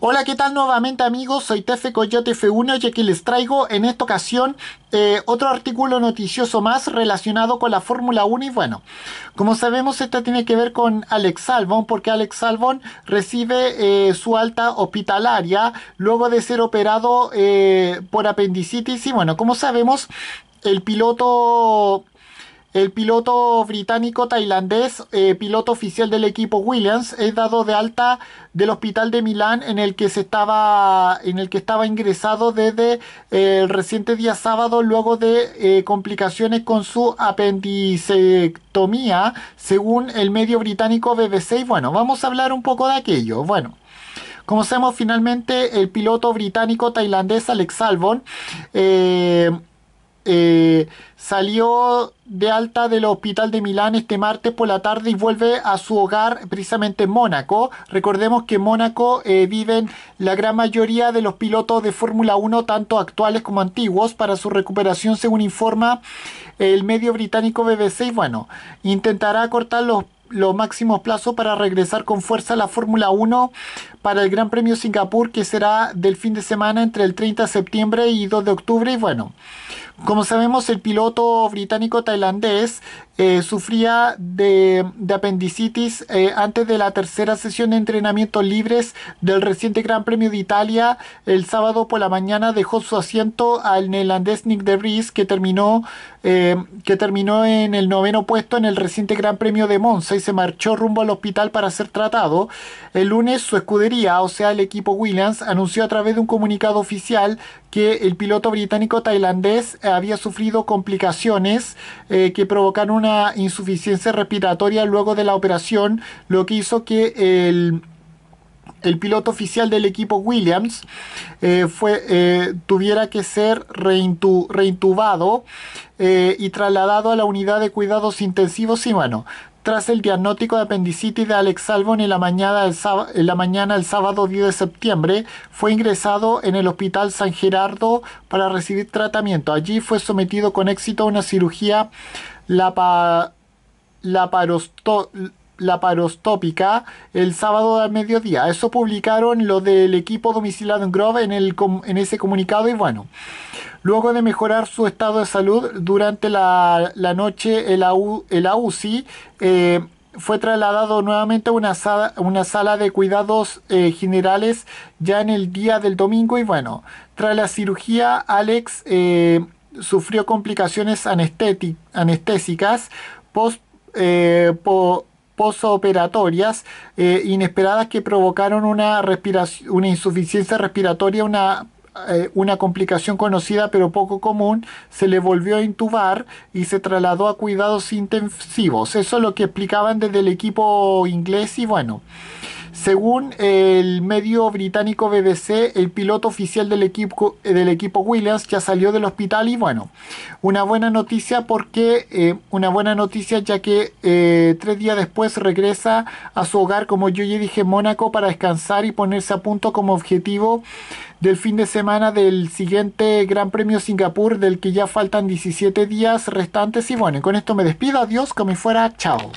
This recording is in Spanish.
Hola, ¿qué tal nuevamente amigos? Soy Tefe Coyote F1 y aquí les traigo en esta ocasión eh, otro artículo noticioso más relacionado con la Fórmula 1 y bueno, como sabemos esto tiene que ver con Alex Albon porque Alex Albon recibe eh, su alta hospitalaria luego de ser operado eh, por apendicitis y bueno, como sabemos el piloto el piloto británico-tailandés, eh, piloto oficial del equipo Williams, es dado de alta del hospital de Milán en el que, se estaba, en el que estaba ingresado desde eh, el reciente día sábado luego de eh, complicaciones con su apendicectomía, según el medio británico BBC. bueno, vamos a hablar un poco de aquello. Bueno. Conocemos finalmente el piloto británico-tailandés Alex Albon. Eh, salió de alta del hospital de Milán este martes por la tarde y vuelve a su hogar precisamente en Mónaco. Recordemos que en Mónaco eh, viven la gran mayoría de los pilotos de Fórmula 1, tanto actuales como antiguos, para su recuperación, según informa el medio británico BBC. Y bueno, intentará cortar los los máximos plazos para regresar con fuerza a la Fórmula 1 para el Gran Premio Singapur que será del fin de semana entre el 30 de septiembre y 2 de octubre y bueno como sabemos, el piloto británico-tailandés eh, sufría de, apendicitis eh, antes de la tercera sesión de entrenamiento libres del reciente Gran Premio de Italia. El sábado por la mañana dejó su asiento al neerlandés Nick de Vries, que terminó, eh, que terminó en el noveno puesto en el reciente Gran Premio de Monza y se marchó rumbo al hospital para ser tratado. El lunes, su escudería, o sea, el equipo Williams, anunció a través de un comunicado oficial que el piloto británico tailandés había sufrido complicaciones eh, que provocaron una insuficiencia respiratoria luego de la operación, lo que hizo que el piloto oficial del equipo Williams eh, fue, eh, tuviera que ser reintubado y trasladado a la unidad de cuidados intensivos y tras el diagnóstico de apendicitis de Alex Albon en la, mañana del sábado 10 de septiembre, fue ingresado en el Hospital San Gerardo para recibir tratamiento. Allí fue sometido con éxito a una cirugía laparoscópica la parostópica el sábado al mediodía. Eso publicaron lo del equipo domiciliado en Grove en, el, en ese comunicado y bueno. Luego de mejorar su estado de salud durante la, noche, el, el AUCI eh, fue trasladado nuevamente a una sala, una sala de cuidados eh, generales ya en el día del domingo y bueno, tras la cirugía Alex eh, sufrió complicaciones anestésicas post, posoperatorias eh, inesperadas que provocaron una, una insuficiencia respiratoria, una eh, una complicación conocida pero poco común, se le volvió a intubar y se trasladó a cuidados intensivos. Eso es lo que explicaban desde el equipo inglés y bueno. Según el medio británico BBC, el piloto oficial del equipo, eh, del equipo Williams ya salió del hospital y bueno, una buena noticia porque eh, una buena noticia ya que eh, tres días después regresa a su hogar, como yo ya dije, Mónaco para descansar y ponerse a punto como objetivo del fin de semana del siguiente Gran Premio Singapur, del que ya faltan 17 días restantes. Y bueno, con esto me despido. Adiós, como fuera. Chao.